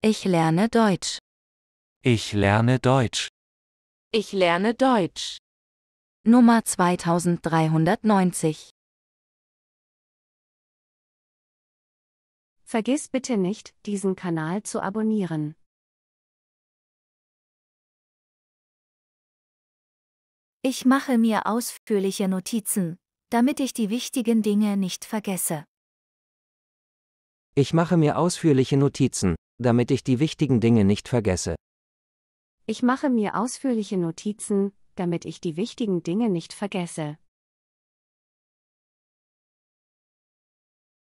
Ich lerne Deutsch. Ich lerne Deutsch. Ich lerne Deutsch. Nummer 2390. Vergiss bitte nicht, diesen Kanal zu abonnieren. Ich mache mir ausführliche Notizen, damit ich die wichtigen Dinge nicht vergesse. Ich mache mir ausführliche Notizen, damit ich die wichtigen Dinge nicht vergesse. Ich mache mir ausführliche Notizen, damit ich die wichtigen Dinge nicht vergesse.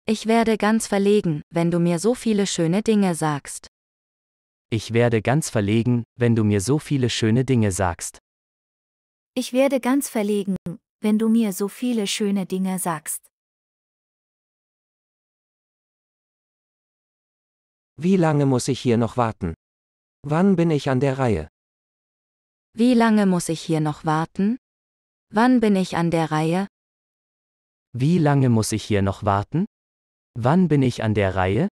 Ich werde ganz verlegen, wenn du mir so viele schöne Dinge sagst. Ich werde ganz verlegen, wenn du mir so viele schöne Dinge sagst. Ich werde ganz verlegen, wenn du mir so viele schöne Dinge sagst. Wie lange muss ich hier noch warten? Wann bin ich an der Reihe? Wie lange muss ich hier noch warten? Wann bin ich an der Reihe? Wie lange muss ich hier noch warten? Wann bin ich an der Reihe?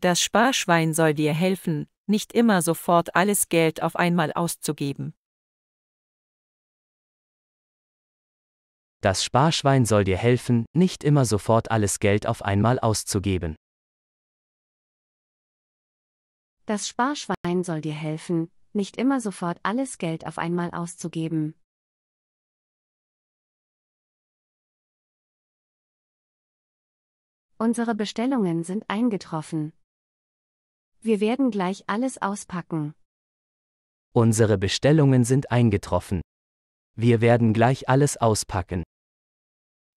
Das Sparschwein soll dir helfen, nicht immer sofort alles Geld auf einmal auszugeben. Das Sparschwein soll dir helfen, nicht immer sofort alles Geld auf einmal auszugeben. Das Sparschwein soll dir helfen, nicht immer sofort alles Geld auf einmal auszugeben. Unsere Bestellungen sind eingetroffen. Wir werden gleich alles auspacken. Unsere Bestellungen sind eingetroffen. Wir werden gleich alles auspacken.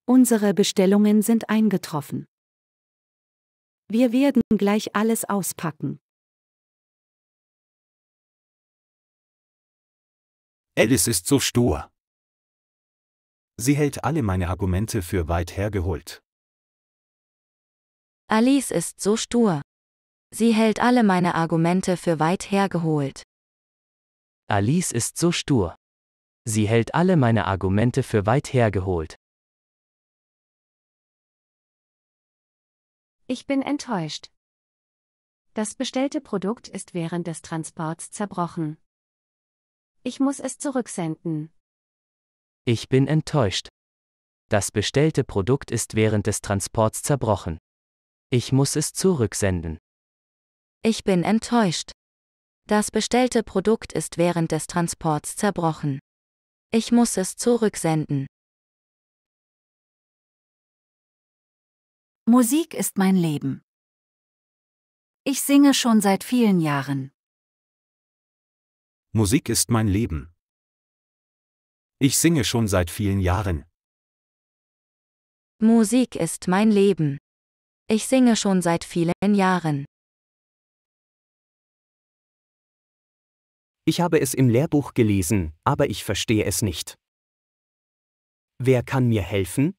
Unsere Bestellungen sind eingetroffen. Wir werden gleich alles auspacken. Alice ist so stur. Sie hält alle meine Argumente für weit hergeholt. Alice ist so stur. Sie hält alle meine Argumente für weit hergeholt. Alice ist so stur. Sie hält alle meine Argumente für weit hergeholt. Ich bin enttäuscht. Das bestellte Produkt ist während des Transports zerbrochen. Ich muss es zurücksenden. Ich bin enttäuscht. Das bestellte Produkt ist während des Transports zerbrochen. Ich muss es zurücksenden. Ich bin enttäuscht. Das bestellte Produkt ist während des Transports zerbrochen. Ich muss es zurücksenden. Musik ist mein Leben. Ich singe schon seit vielen Jahren. Musik ist mein Leben. Ich singe schon seit vielen Jahren. Musik ist mein Leben. Ich singe schon seit vielen Jahren. Ich habe es im Lehrbuch gelesen, aber ich verstehe es nicht. Wer kann mir helfen?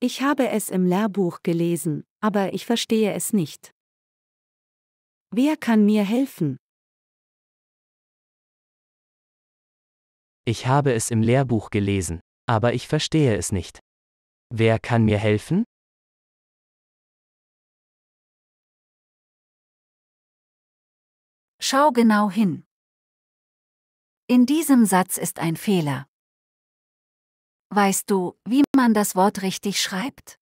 Ich habe es im Lehrbuch gelesen, aber ich verstehe es nicht. Wer kann mir helfen? Ich habe es im Lehrbuch gelesen, aber ich verstehe es nicht. Wer kann mir helfen? Schau genau hin. In diesem Satz ist ein Fehler. Weißt du, wie man das Wort richtig schreibt?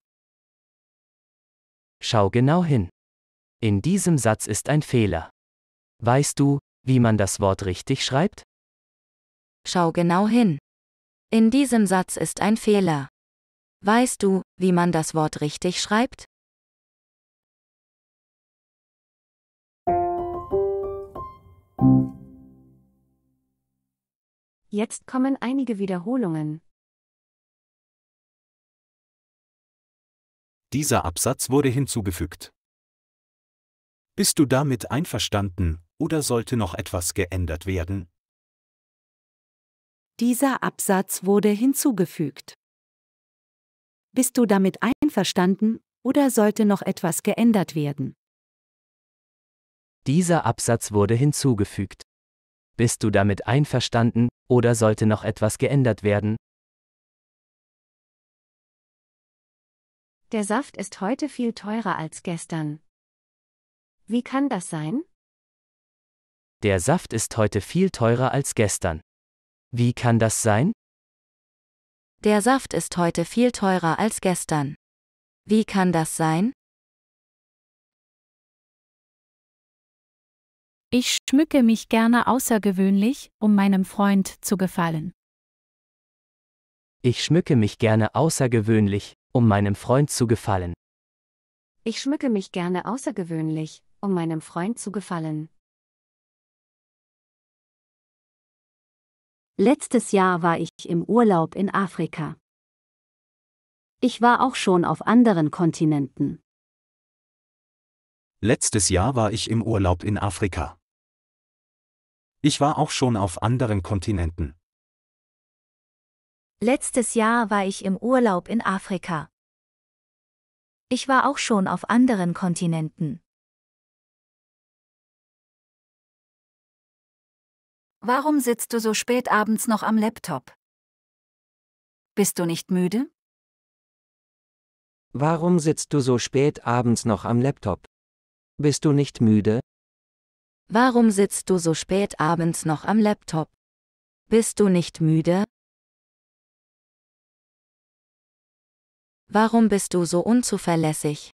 Schau genau hin. In diesem Satz ist ein Fehler. Weißt du, wie man das Wort richtig schreibt? Schau genau hin. In diesem Satz ist ein Fehler. Weißt du, wie man das Wort richtig schreibt? Jetzt kommen einige Wiederholungen. Dieser Absatz wurde hinzugefügt. Bist du damit einverstanden oder sollte noch etwas geändert werden? Dieser Absatz wurde hinzugefügt. Bist du damit einverstanden oder sollte noch etwas geändert werden? Dieser Absatz wurde hinzugefügt. Bist du damit einverstanden, oder sollte noch etwas geändert werden? Der Saft ist heute viel teurer als gestern. Wie kann das sein? Der Saft ist heute viel teurer als gestern. Wie kann das sein? Der Saft ist heute viel teurer als gestern. Wie kann das sein? Ich schmücke mich gerne außergewöhnlich, um meinem Freund zu gefallen. Ich schmücke mich gerne außergewöhnlich, um meinem Freund zu gefallen. Ich schmücke mich gerne außergewöhnlich, um meinem Freund zu gefallen. Letztes Jahr war ich im Urlaub in Afrika. Ich war auch schon auf anderen Kontinenten. Letztes Jahr war ich im Urlaub in Afrika. Ich war auch schon auf anderen Kontinenten. Letztes Jahr war ich im Urlaub in Afrika. Ich war auch schon auf anderen Kontinenten. Warum sitzt du so spät abends noch am Laptop? Bist du nicht müde? Warum sitzt du so spät abends noch am Laptop? Bist du nicht müde? Warum sitzt du so spät abends noch am Laptop? Bist du nicht müde? Warum bist du so unzuverlässig?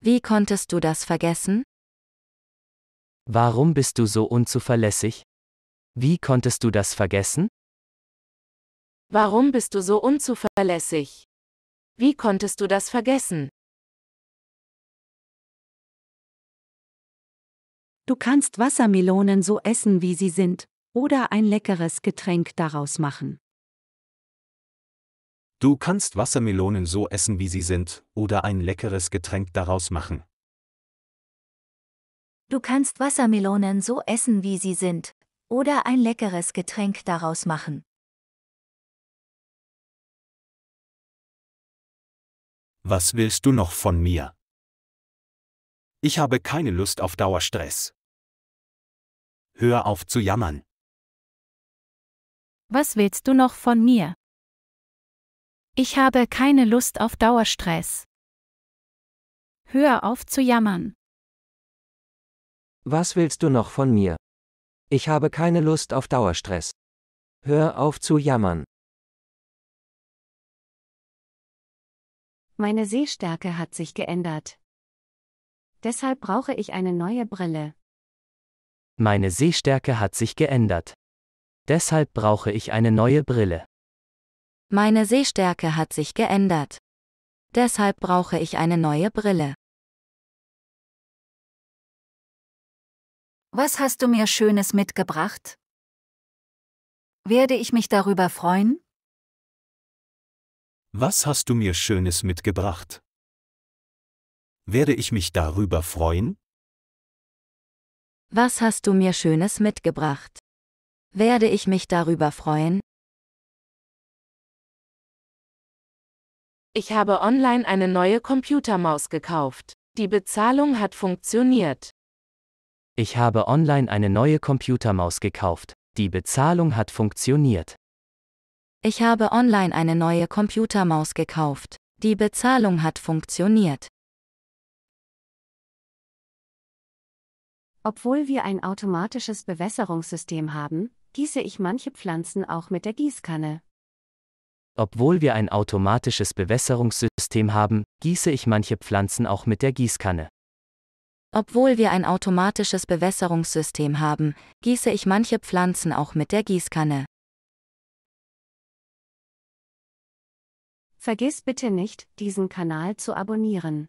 Wie konntest du das vergessen? Warum bist du so unzuverlässig? Wie konntest du das vergessen? Warum bist du so unzuverlässig? Wie konntest du das vergessen? Du kannst Wassermelonen so essen, wie sie sind, oder ein leckeres Getränk daraus machen. Du kannst Wassermelonen so essen, wie sie sind, oder ein leckeres Getränk daraus machen. Du kannst Wassermelonen so essen, wie sie sind, oder ein leckeres Getränk daraus machen. Was willst du noch von mir? Ich habe keine Lust auf Dauerstress. Hör auf zu jammern. Was willst du noch von mir? Ich habe keine Lust auf Dauerstress. Hör auf zu jammern. Was willst du noch von mir? Ich habe keine Lust auf Dauerstress. Hör auf zu jammern. Meine Sehstärke hat sich geändert. Deshalb brauche ich eine neue Brille. Meine Sehstärke hat sich geändert. Deshalb brauche ich eine neue Brille. Meine Sehstärke hat sich geändert. Deshalb brauche ich eine neue Brille. Was hast du mir Schönes mitgebracht? Werde ich mich darüber freuen? Was hast du mir Schönes mitgebracht? Werde ich mich darüber freuen? Was hast du mir Schönes mitgebracht? Werde ich mich darüber freuen? Ich habe online eine neue Computermaus gekauft. Die Bezahlung hat funktioniert. Ich habe online eine neue Computermaus gekauft. Die Bezahlung hat funktioniert. Ich habe online eine neue Computermaus gekauft. Die Bezahlung hat funktioniert. Obwohl wir ein automatisches Bewässerungssystem haben, gieße ich manche Pflanzen auch mit der Gießkanne. Obwohl wir ein automatisches Bewässerungssystem haben, gieße ich manche Pflanzen auch mit der Gießkanne. Obwohl wir ein automatisches Bewässerungssystem haben, gieße ich manche Pflanzen auch mit der Gießkanne. Vergiss bitte nicht, diesen Kanal zu abonnieren.